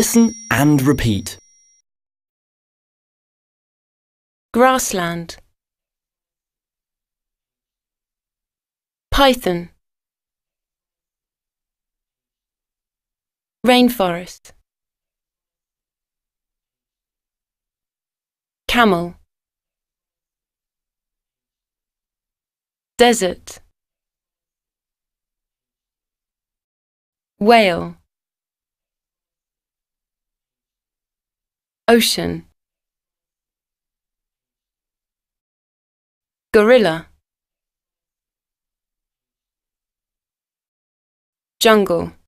Listen and repeat. Grassland Python Rainforest Camel Desert Whale ocean gorilla jungle